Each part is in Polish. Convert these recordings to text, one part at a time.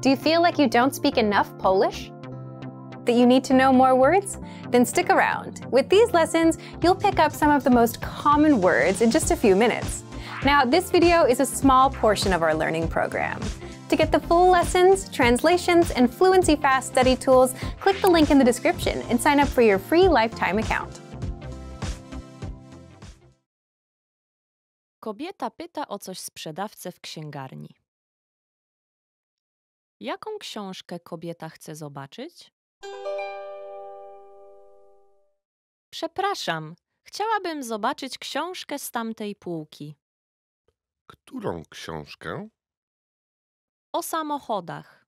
Do you feel like you don't speak enough Polish? That you need to know more words? Then stick around. With these lessons, you'll pick up some of the most common words in just a few minutes. Now, this video is a small portion of our learning program. To get the full lessons, translations, and Fluency Fast study tools, click the link in the description and sign up for your free lifetime account. Kobieta pyta o coś sprzedawcę w księgarni. Jaką książkę kobieta chce zobaczyć? Przepraszam, chciałabym zobaczyć książkę z tamtej półki. Którą książkę? O samochodach.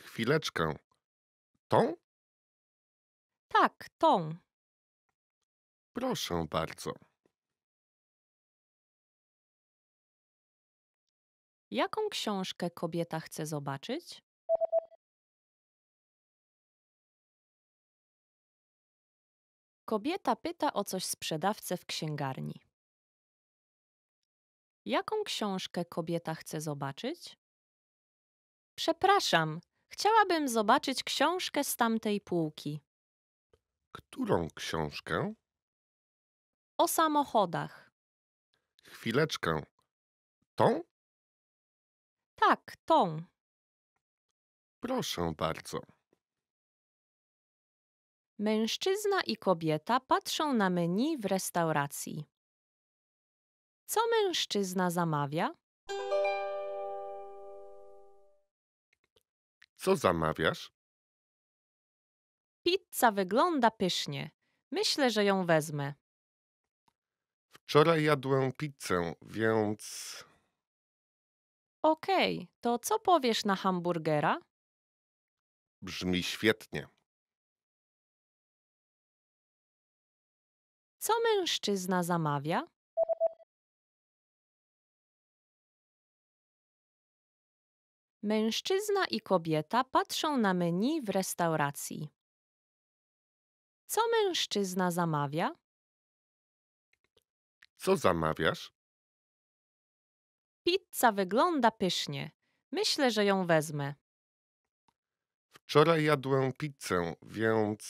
Chwileczkę. Tą? Tak, tą. Proszę bardzo. Jaką książkę kobieta chce zobaczyć? Kobieta pyta o coś sprzedawcę w księgarni. Jaką książkę kobieta chce zobaczyć? Przepraszam, chciałabym zobaczyć książkę z tamtej półki. Którą książkę? O samochodach. Chwileczkę. Tą? Tak, tą. Proszę bardzo. Mężczyzna i kobieta patrzą na menu w restauracji. Co mężczyzna zamawia? Co zamawiasz? Pizza wygląda pysznie. Myślę, że ją wezmę. Wczoraj jadłem pizzę, więc Okej, to co powiesz na hamburgera? Brzmi świetnie. Co mężczyzna zamawia? Mężczyzna i kobieta patrzą na menu w restauracji. Co mężczyzna zamawia? Co zamawiasz? Pizza wygląda pysznie. Myślę, że ją wezmę. Wczoraj jadłem pizzę, więc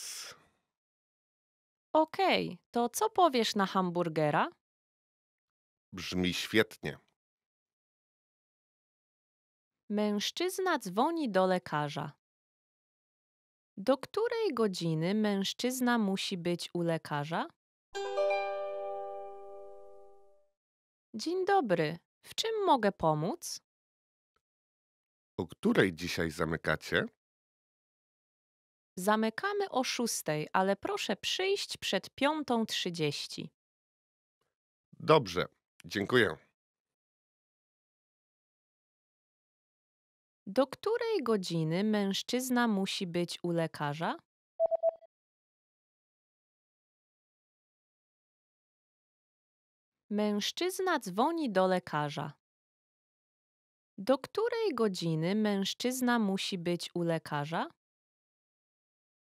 Okej, to co powiesz na hamburgera? brzmi świetnie. Mężczyzna dzwoni do lekarza. Do której godziny mężczyzna musi być u lekarza? Dzień dobry. W czym mogę pomóc? O której dzisiaj zamykacie? Zamykamy o szóstej, ale proszę przyjść przed piątą trzydzieści. Dobrze, dziękuję. Do której godziny mężczyzna musi być u lekarza? Mężczyzna dzwoni do lekarza. Do której godziny mężczyzna musi być u lekarza?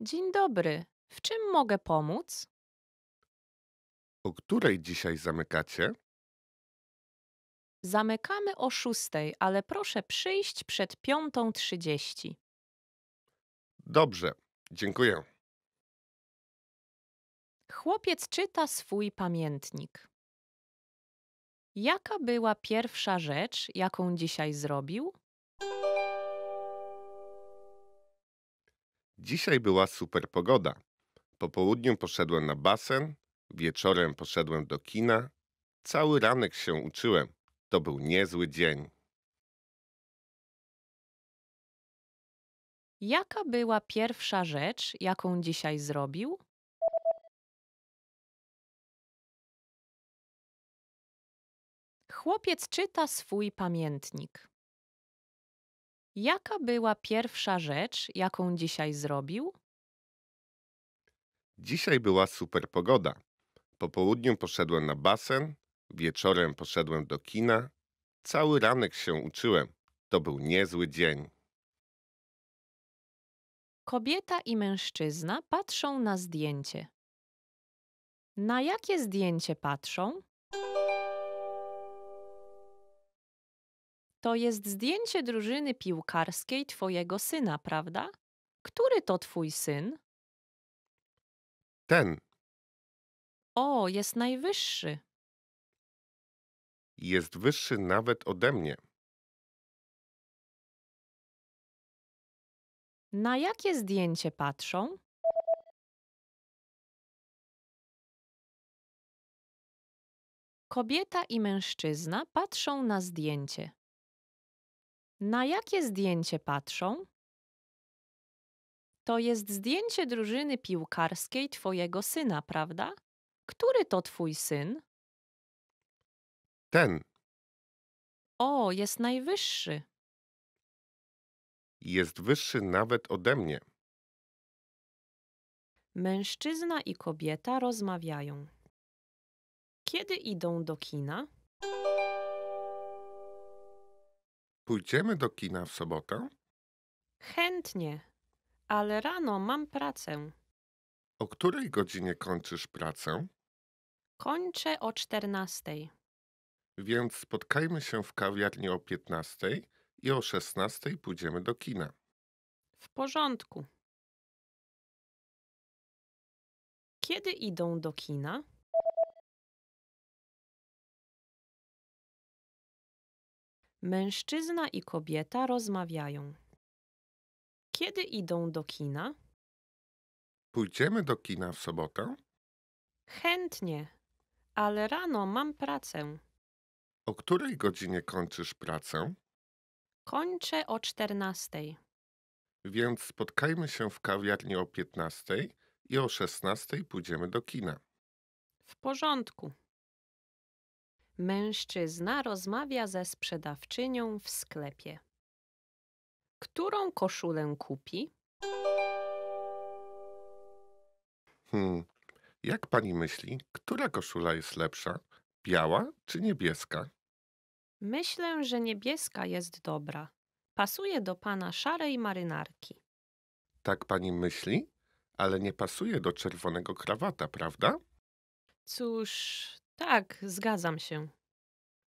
Dzień dobry, w czym mogę pomóc? O której dzisiaj zamykacie? Zamykamy o szóstej, ale proszę przyjść przed piątą trzydzieści. Dobrze, dziękuję. Chłopiec czyta swój pamiętnik. Jaka była pierwsza rzecz, jaką dzisiaj zrobił? Dzisiaj była super pogoda. Po południu poszedłem na basen, wieczorem poszedłem do kina. Cały ranek się uczyłem. To był niezły dzień. Jaka była pierwsza rzecz, jaką dzisiaj zrobił? Chłopiec czyta swój pamiętnik. Jaka była pierwsza rzecz, jaką dzisiaj zrobił? Dzisiaj była super pogoda. Po południu poszedłem na basen, wieczorem poszedłem do kina. Cały ranek się uczyłem. To był niezły dzień. Kobieta i mężczyzna patrzą na zdjęcie. Na jakie zdjęcie patrzą? To jest zdjęcie drużyny piłkarskiej twojego syna, prawda? Który to twój syn? Ten O, jest najwyższy. jest wyższy nawet ode mnie. Na jakie zdjęcie patrzą? Kobieta i mężczyzna patrzą na zdjęcie. Na jakie zdjęcie patrzą? To jest zdjęcie drużyny piłkarskiej twojego syna, prawda? Który to twój syn? Ten O, jest najwyższy. jest wyższy nawet ode mnie. Mężczyzna i kobieta rozmawiają. Kiedy idą do kina? Pójdziemy do kina w sobotę? Chętnie, ale rano mam pracę. O której godzinie kończysz pracę? Kończę o czternastej. Więc spotkajmy się w kawiarni o piętnastej i o szesnastej pójdziemy do kina. W porządku. Kiedy idą do kina? Mężczyzna i kobieta rozmawiają. Kiedy idą do kina? Pójdziemy do kina w sobotę? Chętnie, ale rano mam pracę. O której godzinie kończysz pracę? Kończę o czternastej. Więc spotkajmy się w kawiarni o piętnastej i o szesnastej pójdziemy do kina. W porządku. Mężczyzna rozmawia ze sprzedawczynią w sklepie. Którą koszulę kupi? Hmm. Jak pani myśli, która koszula jest lepsza? Biała czy niebieska? Myślę, że niebieska jest dobra. Pasuje do pana szarej marynarki. Tak pani myśli? Ale nie pasuje do czerwonego krawata, prawda? Cóż, tak, zgadzam się.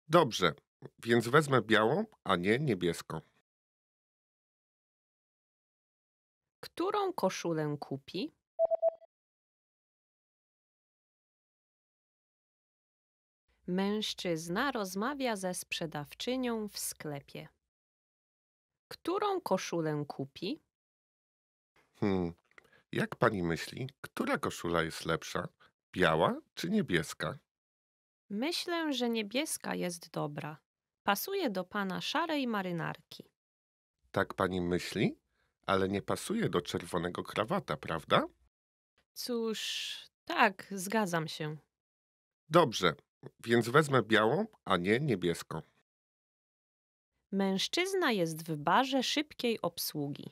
Dobrze, więc wezmę białą, a nie niebieską. Którą koszulę kupi? Mężczyzna rozmawia ze sprzedawczynią w sklepie. Którą koszulę kupi? Hmm, jak pani myśli, która koszula jest lepsza? Biała czy niebieska? Myślę, że niebieska jest dobra. Pasuje do pana szarej marynarki. Tak pani myśli? Ale nie pasuje do czerwonego krawata, prawda? Cóż, tak, zgadzam się. Dobrze, więc wezmę białą, a nie niebieską. Mężczyzna jest w barze szybkiej obsługi.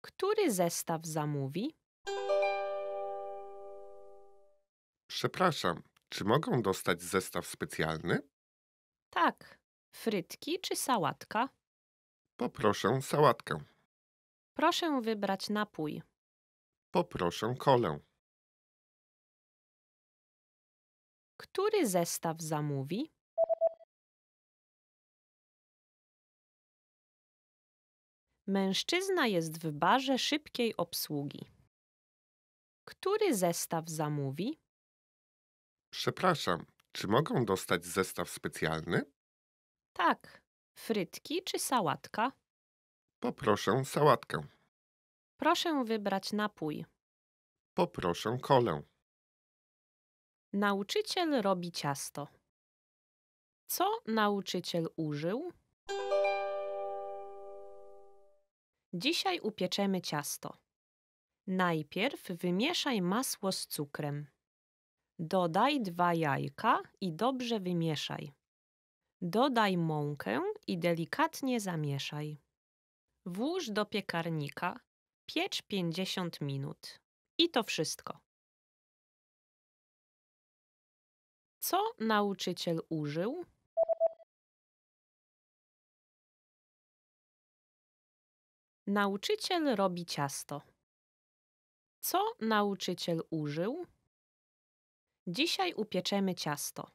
Który zestaw zamówi? Przepraszam, czy mogą dostać zestaw specjalny? Tak. Frytki czy sałatka? Poproszę sałatkę. Proszę wybrać napój. Poproszę kolę. Który zestaw zamówi? Mężczyzna jest w barze szybkiej obsługi. Który zestaw zamówi? Przepraszam, czy mogą dostać zestaw specjalny? Tak. Frytki czy sałatka? Poproszę sałatkę. Proszę wybrać napój. Poproszę kolę. Nauczyciel robi ciasto. Co nauczyciel użył? Dzisiaj upieczemy ciasto. Najpierw wymieszaj masło z cukrem. Dodaj dwa jajka i dobrze wymieszaj. Dodaj mąkę i delikatnie zamieszaj. Włóż do piekarnika, piecz 50 minut. I to wszystko. Co nauczyciel użył? Nauczyciel robi ciasto. Co nauczyciel użył? Dzisiaj upieczemy ciasto.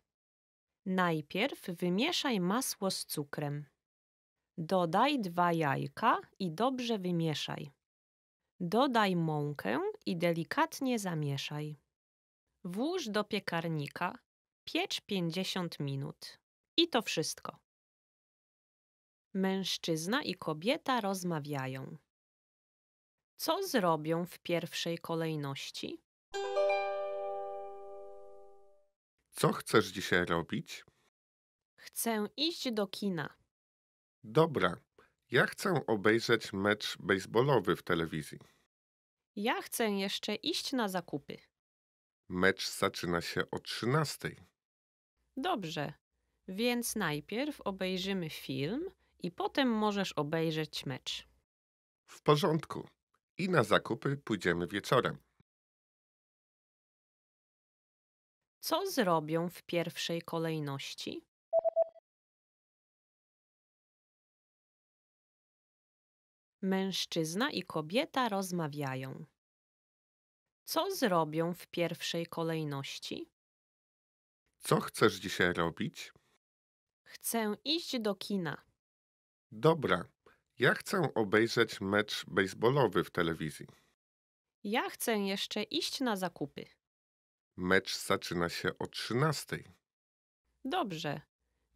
Najpierw wymieszaj masło z cukrem. Dodaj dwa jajka i dobrze wymieszaj. Dodaj mąkę i delikatnie zamieszaj. Włóż do piekarnika, piecz 50 minut. I to wszystko. Mężczyzna i kobieta rozmawiają. Co zrobią w pierwszej kolejności? Co chcesz dzisiaj robić? Chcę iść do kina. Dobra, ja chcę obejrzeć mecz baseballowy w telewizji. Ja chcę jeszcze iść na zakupy. Mecz zaczyna się o 13. Dobrze, więc najpierw obejrzymy film i potem możesz obejrzeć mecz. W porządku. I na zakupy pójdziemy wieczorem. Co zrobią w pierwszej kolejności? Mężczyzna i kobieta rozmawiają. Co zrobią w pierwszej kolejności? Co chcesz dzisiaj robić? Chcę iść do kina. Dobra, ja chcę obejrzeć mecz baseballowy w telewizji. Ja chcę jeszcze iść na zakupy. Mecz zaczyna się o 13. Dobrze,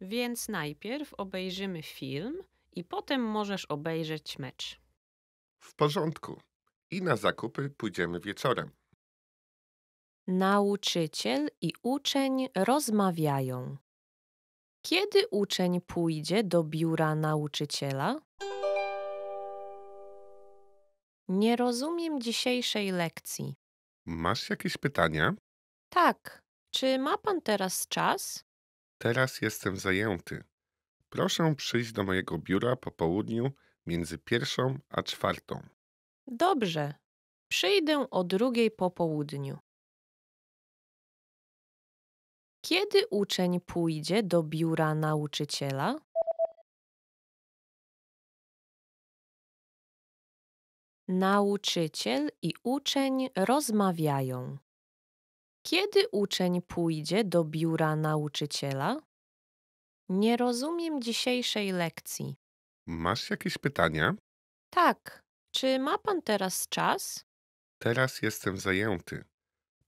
więc najpierw obejrzymy film i potem możesz obejrzeć mecz. W porządku. I na zakupy pójdziemy wieczorem. Nauczyciel i uczeń rozmawiają. Kiedy uczeń pójdzie do biura nauczyciela? Nie rozumiem dzisiejszej lekcji. Masz jakieś pytania? Tak. Czy ma pan teraz czas? Teraz jestem zajęty. Proszę przyjść do mojego biura po południu między pierwszą a czwartą. Dobrze. Przyjdę o drugiej po południu. Kiedy uczeń pójdzie do biura nauczyciela? Nauczyciel i uczeń rozmawiają. Kiedy uczeń pójdzie do biura nauczyciela? Nie rozumiem dzisiejszej lekcji. Masz jakieś pytania? Tak. Czy ma pan teraz czas? Teraz jestem zajęty.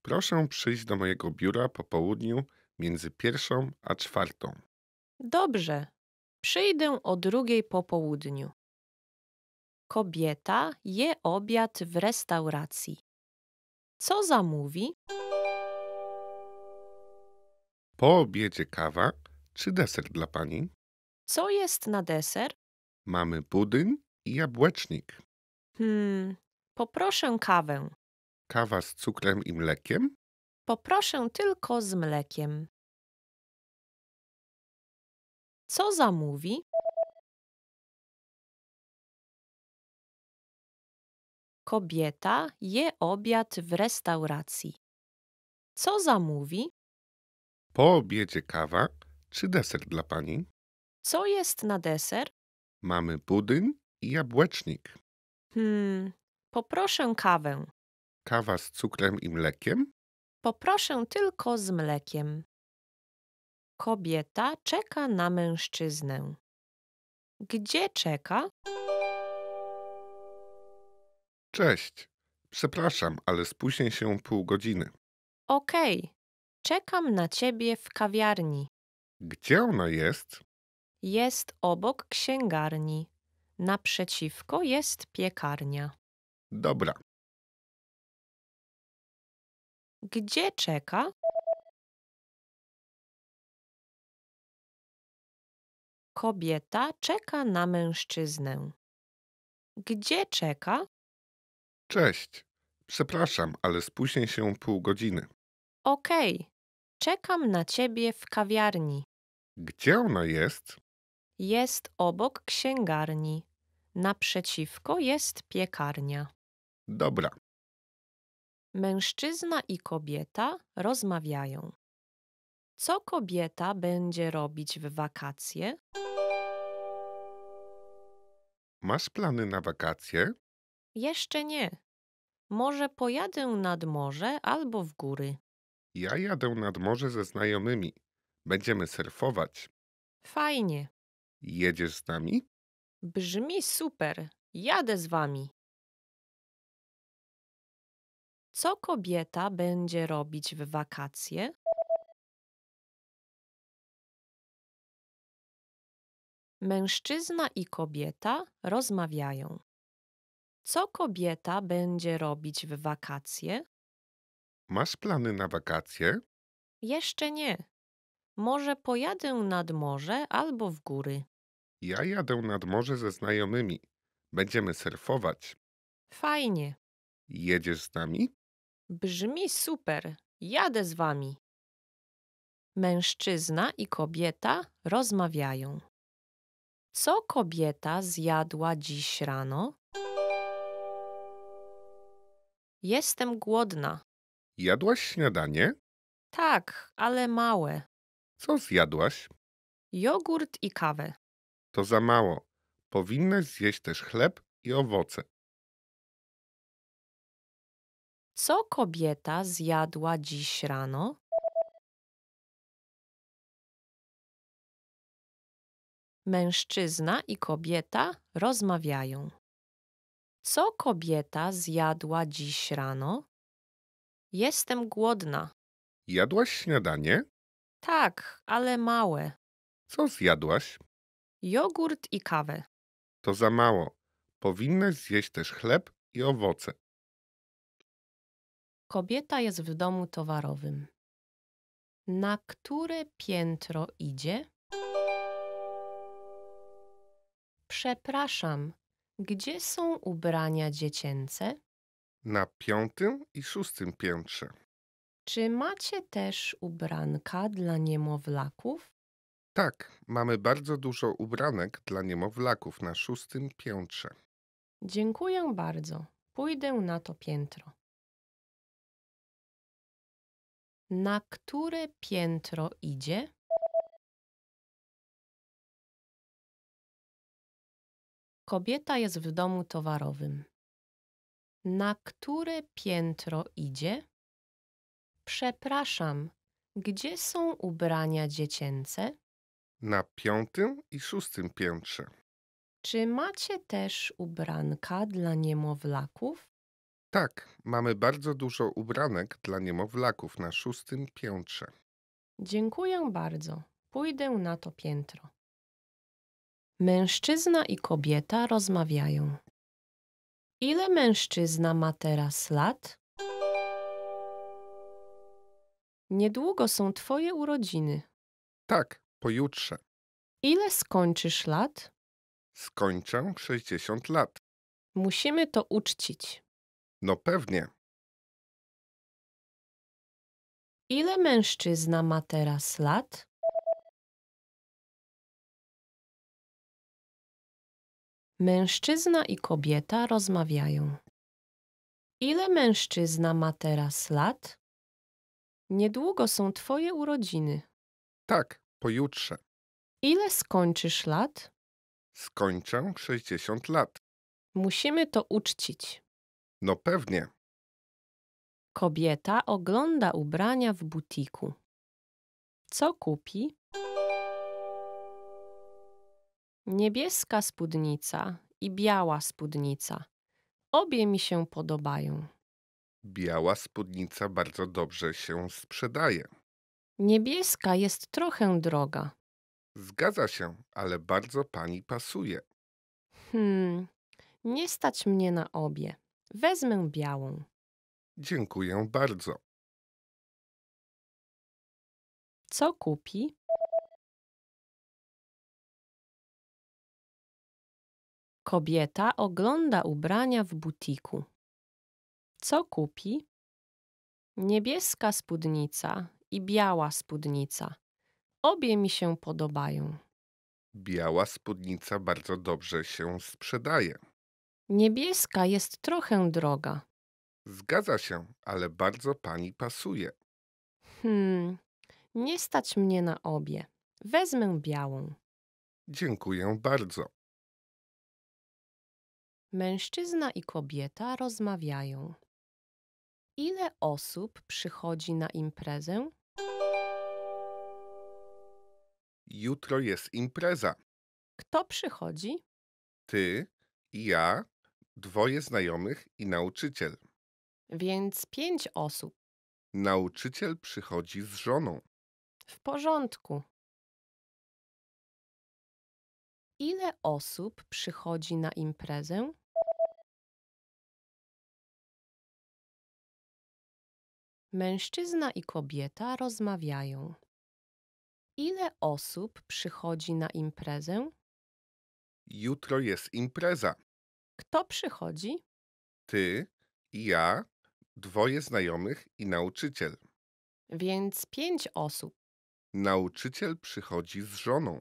Proszę przyjść do mojego biura po południu między pierwszą a czwartą. Dobrze. Przyjdę o drugiej po południu. Kobieta je obiad w restauracji. Co zamówi? Po obiedzie kawa czy deser dla pani? Co jest na deser? Mamy budyń i jabłecznik. Hmm, poproszę kawę. Kawa z cukrem i mlekiem? Poproszę tylko z mlekiem. Co zamówi? Kobieta je obiad w restauracji. Co zamówi? Po obiedzie kawa czy deser dla pani? Co jest na deser? Mamy budyń i jabłecznik. Hmm, poproszę kawę. Kawa z cukrem i mlekiem? Poproszę tylko z mlekiem. Kobieta czeka na mężczyznę. Gdzie czeka? Cześć. Przepraszam, ale spóźnię się pół godziny. Okej, Czekam na ciebie w kawiarni. Gdzie ona jest? Jest obok księgarni. Naprzeciwko jest piekarnia. Dobra. Gdzie czeka? Kobieta czeka na mężczyznę. Gdzie czeka? Cześć. Przepraszam, ale spóźnię się pół godziny. Okej, Czekam na ciebie w kawiarni. Gdzie ona jest? Jest obok księgarni. Naprzeciwko jest piekarnia. Dobra. Mężczyzna i kobieta rozmawiają. Co kobieta będzie robić w wakacje? Masz plany na wakacje? Jeszcze nie. Może pojadę nad morze albo w góry. Ja jadę nad morze ze znajomymi. Będziemy surfować. Fajnie. Jedziesz z nami? Brzmi super. Jadę z wami. Co kobieta będzie robić w wakacje? Mężczyzna i kobieta rozmawiają. Co kobieta będzie robić w wakacje? Masz plany na wakacje? Jeszcze nie. Może pojadę nad morze albo w góry. Ja jadę nad morze ze znajomymi. Będziemy surfować. Fajnie. Jedziesz z nami? Brzmi super. Jadę z wami. Mężczyzna i kobieta rozmawiają. Co kobieta zjadła dziś rano? Jestem głodna. Jadłaś śniadanie? Tak, ale małe. Co zjadłaś? Jogurt i kawę. To za mało. Powinnaś zjeść też chleb i owoce. Co kobieta zjadła dziś rano? Mężczyzna i kobieta rozmawiają. Co kobieta zjadła dziś rano? Jestem głodna. Jadłaś śniadanie? Tak, ale małe. Co zjadłaś? Jogurt i kawę. To za mało. Powinnaś zjeść też chleb i owoce. Kobieta jest w domu towarowym. Na które piętro idzie? Przepraszam, gdzie są ubrania dziecięce? na piątym i szóstym piętrze. Czy macie też ubranka dla niemowlaków? Tak, mamy bardzo dużo ubranek dla niemowlaków na szóstym piętrze. Dziękuję bardzo. Pójdę na to piętro. Na które piętro idzie? Kobieta jest w domu towarowym. Na które piętro idzie? Przepraszam, gdzie są ubrania dziecięce? Na piątym i szóstym piętrze. Czy macie też ubranka dla niemowlaków? Tak, mamy bardzo dużo ubranek dla niemowlaków na szóstym piętrze. Dziękuję bardzo. Pójdę na to piętro. Mężczyzna i kobieta rozmawiają. Ile mężczyzna ma teraz lat? Niedługo są twoje urodziny. Tak, pojutrze. Ile skończysz lat? Skończę 60 lat. Musimy to uczcić. No pewnie. Ile mężczyzna ma teraz lat? Mężczyzna i kobieta rozmawiają. Ile mężczyzna ma teraz lat? Niedługo są twoje urodziny. Tak, pojutrze. Ile skończysz lat? Skończę 60 lat. Musimy to uczcić. No pewnie. Kobieta ogląda ubrania w butiku. Co kupi? Niebieska spódnica i biała spódnica. Obie mi się podobają. Biała spódnica bardzo dobrze się sprzedaje. Niebieska jest trochę droga. Zgadza się, ale bardzo pani pasuje. Hmm, nie stać mnie na obie. Wezmę białą. Dziękuję bardzo. Co kupi? Kobieta ogląda ubrania w butiku. Co kupi? Niebieska spódnica i biała spódnica. Obie mi się podobają. Biała spódnica bardzo dobrze się sprzedaje. Niebieska jest trochę droga. Zgadza się, ale bardzo pani pasuje. Hmm, nie stać mnie na obie. Wezmę białą. Dziękuję bardzo. Mężczyzna i kobieta rozmawiają. Ile osób przychodzi na imprezę? Jutro jest impreza. Kto przychodzi? Ty i ja, dwoje znajomych i nauczyciel. Więc pięć osób. Nauczyciel przychodzi z żoną. W porządku. Ile osób przychodzi na imprezę? Mężczyzna i kobieta rozmawiają. Ile osób przychodzi na imprezę? Jutro jest impreza. Kto przychodzi? Ty, ja, dwoje znajomych i nauczyciel. Więc pięć osób. Nauczyciel przychodzi z żoną.